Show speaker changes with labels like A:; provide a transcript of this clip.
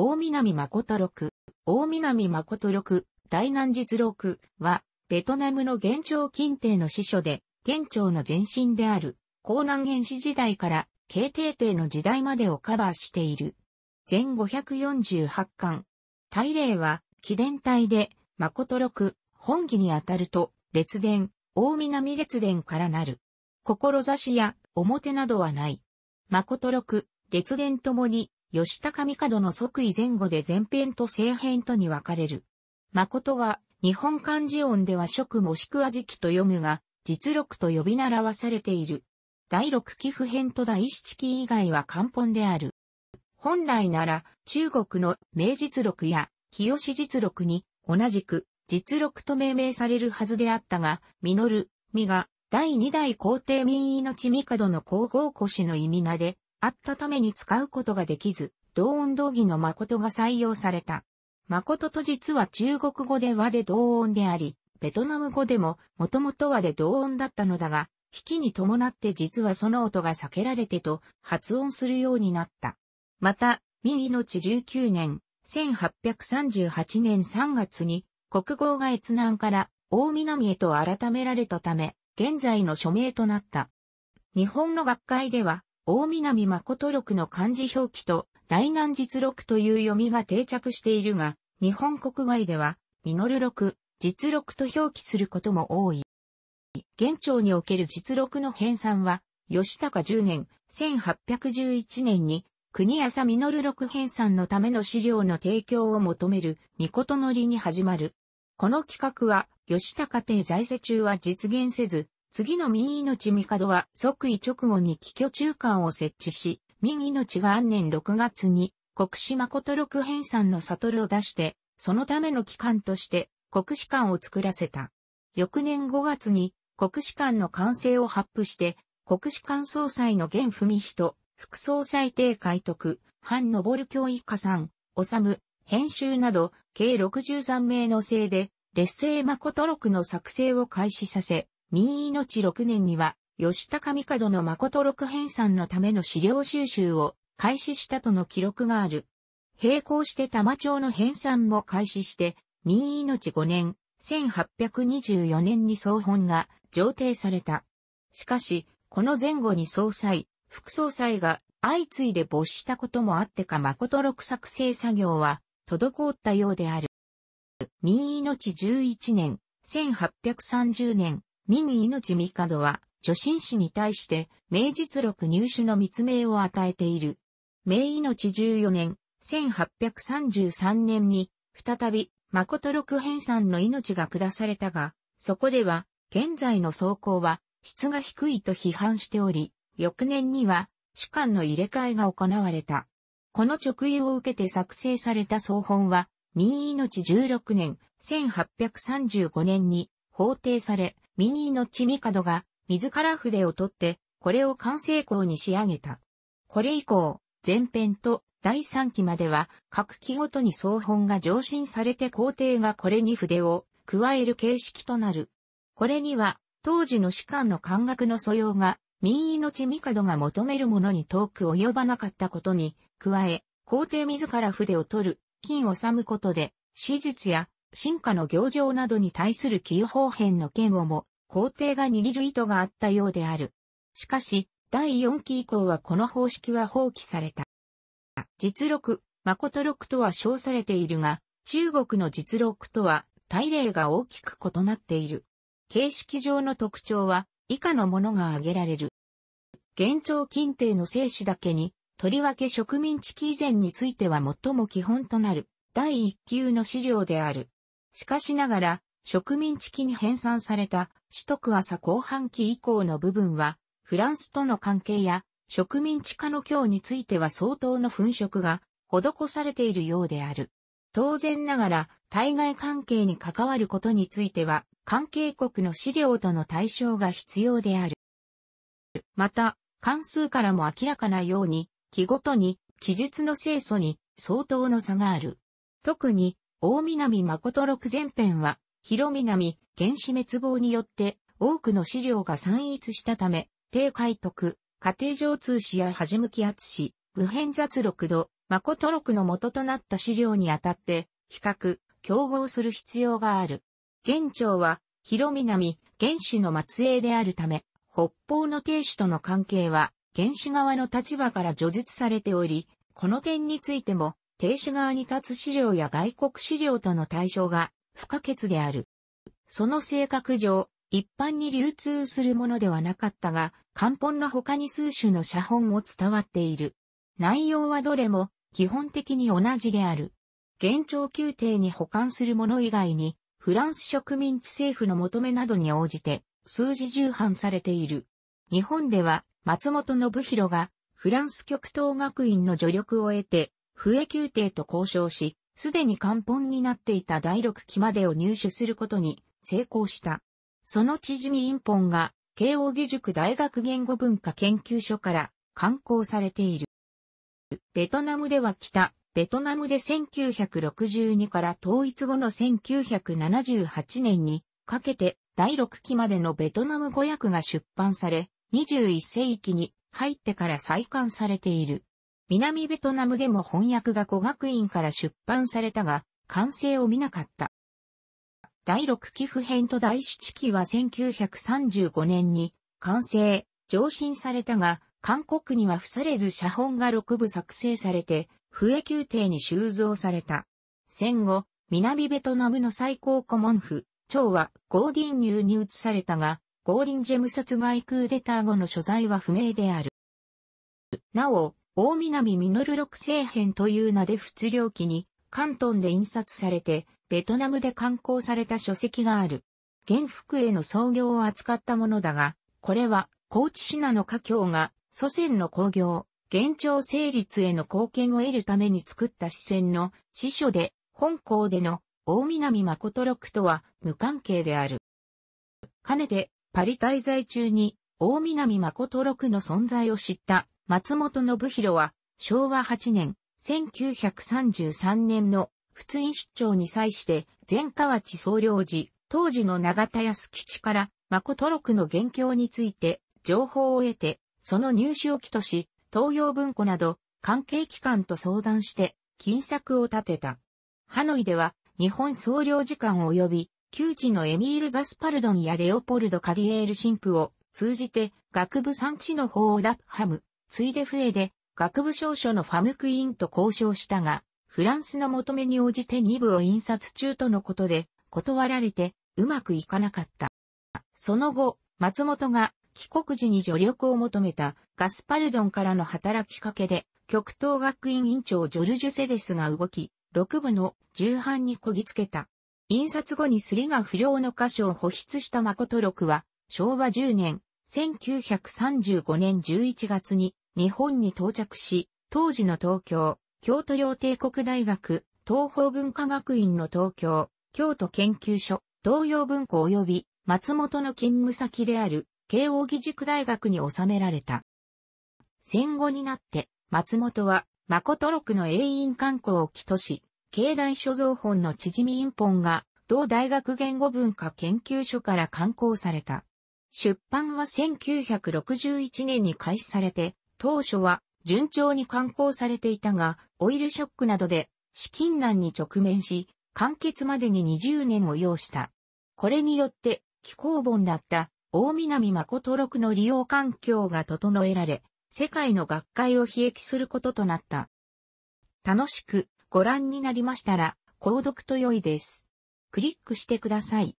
A: 大南誠六、大南誠六、大南実六は、ベトナムの元朝近帝の司書で、元朝の前身である、江南原始時代から、慶帝帝の時代までをカバーしている。全548巻。大霊は、紀伝体で、誠六、本義にあたると、列伝、大南列伝からなる。志や、表などはない。誠六、列伝ともに、吉高帝の即位前後で前編と正編とに分かれる。誠は、日本漢字音では食もしくは時期と読むが、実録と呼び習わされている。第六寄付編と第七期以外は漢本である。本来なら、中国の明実録や清実録に、同じく、実録と命名されるはずであったが、実る、実が、第二代皇帝民命帝の皇后腰の意味名で、あったために使うことができず、同音同義の誠が採用された。誠と実は中国語で和で同音であり、ベトナム語でももともと和で同音だったのだが、引きに伴って実はその音が避けられてと発音するようになった。また、民命19年、1838年3月に国号が越南から大南へと改められたため、現在の署名となった。日本の学会では、大南誠録の漢字表記と大南実録という読みが定着しているが、日本国外では、ミノル録、実録と表記することも多い。現状における実録の編纂は、吉高10年、1811年に、国朝実録編纂のための資料の提供を求める、御事のりに始まる。この企画は、吉高邸在世中は実現せず、次の民命帝は即位直後に帰居中間を設置し、民命が安年6月に国史誠六編さんの悟を出して、そのための機関として国史館を作らせた。翌年5月に国史館の完成を発布して、国史館総裁の現文人、副総裁定海徳、反昇教育家さん、治、編集など、計63名のいで、劣勢誠録の作成を開始させ、民命6年には、吉高角の誠六編纂のための資料収集を開始したとの記録がある。並行して玉町の編纂も開始して、民命5年、1824年に総本が上呈された。しかし、この前後に総裁、副総裁が相次いで没したこともあってか誠六作成作業は滞ったようである。民命11年、1830年、民命帝は、女神子に対して、名実録入手の密命を与えている。名命14年、1833年に、再び、誠六編さんの命が下されたが、そこでは、現在の走行は、質が低いと批判しており、翌年には、主観の入れ替えが行われた。この直輸を受けて作成された総本は、民命16年、1835年に、法定され、ミニーのチミカドが自ら筆を取って、これを完成校に仕上げた。これ以降、前編と第3期までは各期ごとに総本が上申されて皇帝がこれに筆を加える形式となる。これには当時の士官の感覚の素養が民意の地角が求めるものに遠く及ばなかったことに加え、皇帝自ら筆を取る、金を収むことで、史実や進化の行情などに対する旧方変の剣をも、皇帝が握る意図があったようである。しかし、第4期以降はこの方式は放棄された。実録、誠録とは称されているが、中国の実録とは大例が大きく異なっている。形式上の特徴は以下のものが挙げられる。元朝近帝の生死だけに、とりわけ植民地期以前については最も基本となる第一級の資料である。しかしながら、植民地期に編纂された、取得朝後半期以降の部分は、フランスとの関係や、植民地化の今日については相当の粉飾が施されているようである。当然ながら、対外関係に関わることについては、関係国の資料との対象が必要である。また、関数からも明らかなように、記ごとに、記述の清楚に相当の差がある。特に、大南誠六前編は、広南、原始滅亡によって、多くの資料が散逸したため、低解徳、家庭上通史や恥向き厚史、右変雑録度、誠六の元となった資料にあたって、比較、競合する必要がある。現朝は、広南、原始の末裔であるため、北方の亭主との関係は、原始側の立場から叙述されており、この点についても、停止側に立つ資料や外国資料との対象が不可欠である。その性格上、一般に流通するものではなかったが、漢本の他に数種の写本も伝わっている。内容はどれも基本的に同じである。現状宮廷に保管するもの以外に、フランス植民地政府の求めなどに応じて、数字重版されている。日本では、松本信弘が、フランス極東学院の助力を得て、笛宮廷と交渉し、すでに官本になっていた第六期までを入手することに成功した。その縮み陰本が、慶応義塾大学言語文化研究所から刊行されている。ベトナムでは北、ベトナムで1962から統一後の1978年にかけて第六期までのベトナム語訳が出版され、21世紀に入ってから再刊されている。南ベトナムでも翻訳が語学院から出版されたが、完成を見なかった。第6期普編と第7期は1935年に完成、上申されたが、韓国には付されず写本が6部作成されて、笛宮廷に収蔵された。戦後、南ベトナムの最高顧問府、長はゴーディン流に移されたが、ゴーディンジェム殺害クーデター後の所在は不明である。なお、大南実六星編という名で仏領記に、関東で印刷されて、ベトナムで刊行された書籍がある。原服への創業を扱ったものだが、これは、高知市名の家境が、祖先の工業、現状成立への貢献を得るために作った視線の司書で、本校での大南誠六とは無関係である。かねて、パリ滞在中に、大南誠六の存在を知った松本信弘は、昭和8年、1933年の普通院出張に際して、前河内総領事、当時の長田康吉から、誠録の元凶について、情報を得て、その入手を起とし、東洋文庫など、関係機関と相談して、金策を立てた。ハノイでは、日本総領事館及び、旧知のエミール・ガスパルドンやレオポルド・カリエール神父を通じて、学部産地の方をダッハム、ついで笛で、学部証書のファムクイーンと交渉したが、フランスの求めに応じて2部を印刷中とのことで、断られて、うまくいかなかった。その後、松本が帰国時に助力を求めたガスパルドンからの働きかけで、極東学院院長ジョルジュ・セデスが動き、6部の重版にこぎつけた。印刷後にすりが不良の箇所を保湿した誠録は、昭和10年、1935年11月に日本に到着し、当時の東京、京都両帝国大学、東方文化学院の東京、京都研究所、東洋文庫及び松本の勤務先である慶応義塾大学に収められた。戦後になって、松本は、誠六の永遠観光を起とし、境大所蔵本の縮み印本が、同大学言語文化研究所から刊行された。出版は1961年に開始されて、当初は順調に刊行されていたが、オイルショックなどで資金難に直面し、完結までに20年を要した。これによって、気候本だった大南誠六の利用環境が整えられ、世界の学会を悲劇することとなった。楽しくご覧になりましたら、購読と良いです。クリックしてください。